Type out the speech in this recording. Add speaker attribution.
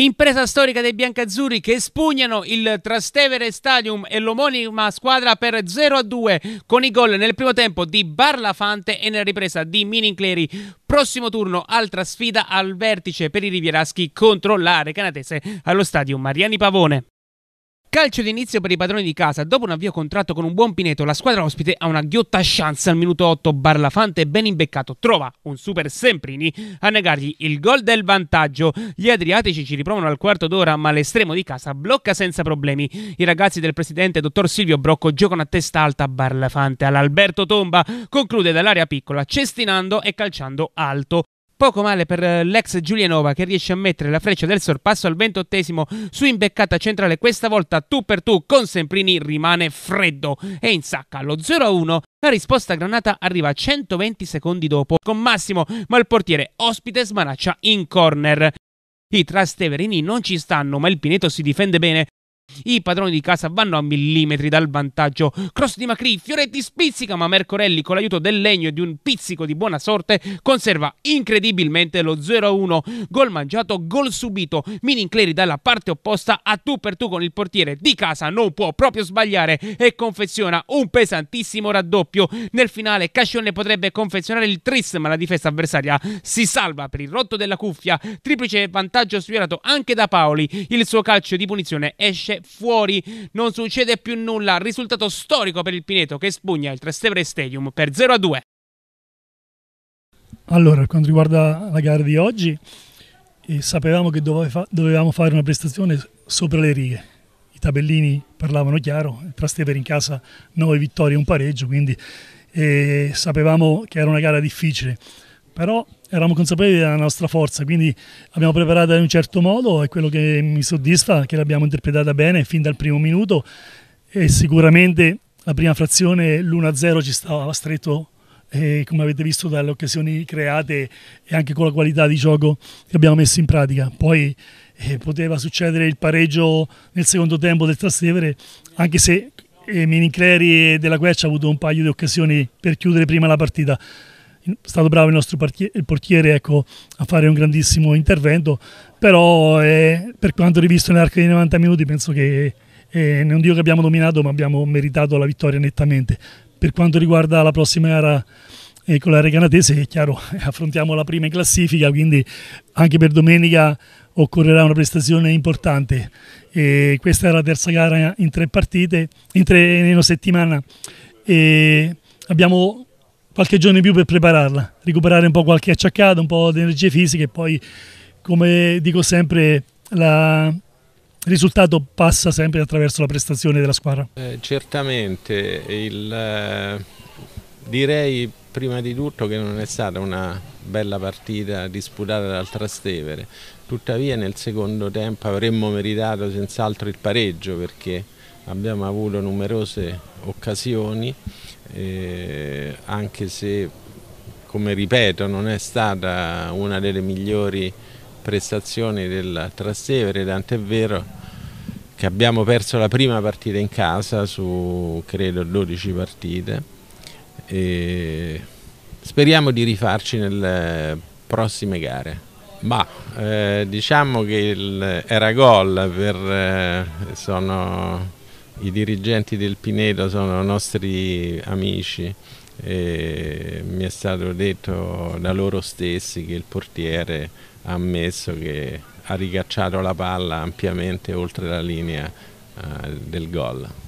Speaker 1: Impresa storica dei biancazzurri che espugnano il Trastevere Stadium e l'omonima squadra per 0-2 con i gol nel primo tempo di Barlafante e nella ripresa di Minincleri. Prossimo turno, altra sfida al vertice per i rivieraschi contro la Recanatese allo stadio Mariani Pavone calcio d'inizio per i padroni di casa. Dopo un avvio contratto con un buon Pineto, la squadra ospite ha una ghiotta chance al minuto 8. Barlafante, ben imbeccato, trova un super Semprini a negargli il gol del vantaggio. Gli Adriatici ci riprovano al quarto d'ora, ma l'estremo di casa blocca senza problemi. I ragazzi del presidente, dottor Silvio Brocco, giocano a testa alta Barlafante all'Alberto Tomba. Conclude dall'area piccola, cestinando e calciando alto. Poco male per eh, l'ex Giulianova che riesce a mettere la freccia del sorpasso al ventottesimo su imbeccata centrale. Questa volta tu per tu con Semprini rimane freddo e in sacca allo 0-1. La risposta granata arriva 120 secondi dopo con Massimo, ma il portiere ospite smanaccia in corner. I Trasteverini non ci stanno, ma il Pineto si difende bene i padroni di casa vanno a millimetri dal vantaggio. Cross di Macri, Fioretti spizzica, ma Mercorelli con l'aiuto del legno e di un pizzico di buona sorte conserva incredibilmente lo 0-1. Gol mangiato, gol subito. Minincleri dalla parte opposta a tu per tu con il portiere di casa non può proprio sbagliare e confeziona un pesantissimo raddoppio. Nel finale Cascione potrebbe confezionare il tris, ma la difesa avversaria si salva per il rotto della cuffia. Triplice vantaggio sfiorato anche da Paoli. Il suo calcio di punizione esce fuori, non succede più nulla. Risultato storico per il Pineto che spugna il Trastevere Stadium per 0-2. a
Speaker 2: Allora, per quanto riguarda la gara di oggi, eh, sapevamo che dovevamo fare una prestazione sopra le righe. I tabellini parlavano chiaro, il Trastevere in casa 9 vittorie e un pareggio, quindi eh, sapevamo che era una gara difficile però eravamo consapevoli della nostra forza, quindi l'abbiamo preparata in un certo modo e quello che mi soddisfa è che l'abbiamo interpretata bene fin dal primo minuto e sicuramente la prima frazione l'1-0 ci stava stretto e come avete visto dalle occasioni create e anche con la qualità di gioco che abbiamo messo in pratica. Poi eh, poteva succedere il pareggio nel secondo tempo del Trastevere, anche se eh, Minicleri e Della Quercia hanno avuto un paio di occasioni per chiudere prima la partita stato bravo il nostro portiere, il portiere ecco, a fare un grandissimo intervento, però eh, per quanto rivisto nell'arco dei 90 minuti penso che eh, non dico che abbiamo dominato ma abbiamo meritato la vittoria nettamente. Per quanto riguarda la prossima gara eh, con la Reganatese, è chiaro, affrontiamo la prima in classifica, quindi anche per domenica occorrerà una prestazione importante. E questa è la terza gara in tre partite, in tre in una settimana. E abbiamo qualche giorno in più per prepararla, recuperare un po' qualche acciaccato, un po' di energie fisiche e poi, come dico sempre, la, il risultato passa sempre attraverso la prestazione della squadra.
Speaker 3: Eh, certamente, il, eh, direi prima di tutto che non è stata una bella partita disputata dal Trastevere, tuttavia nel secondo tempo avremmo meritato senz'altro il pareggio perché abbiamo avuto numerose occasioni, eh, anche se, come ripeto, non è stata una delle migliori prestazioni del Trastevere, tant'è vero che abbiamo perso la prima partita in casa su, credo, 12 partite. E speriamo di rifarci nelle prossime gare. Ma eh, diciamo che il, era gol per... Eh, sono i dirigenti del Pinedo sono nostri amici e mi è stato detto da loro stessi che il portiere ha ammesso che ha ricacciato la palla ampiamente oltre la linea eh, del gol.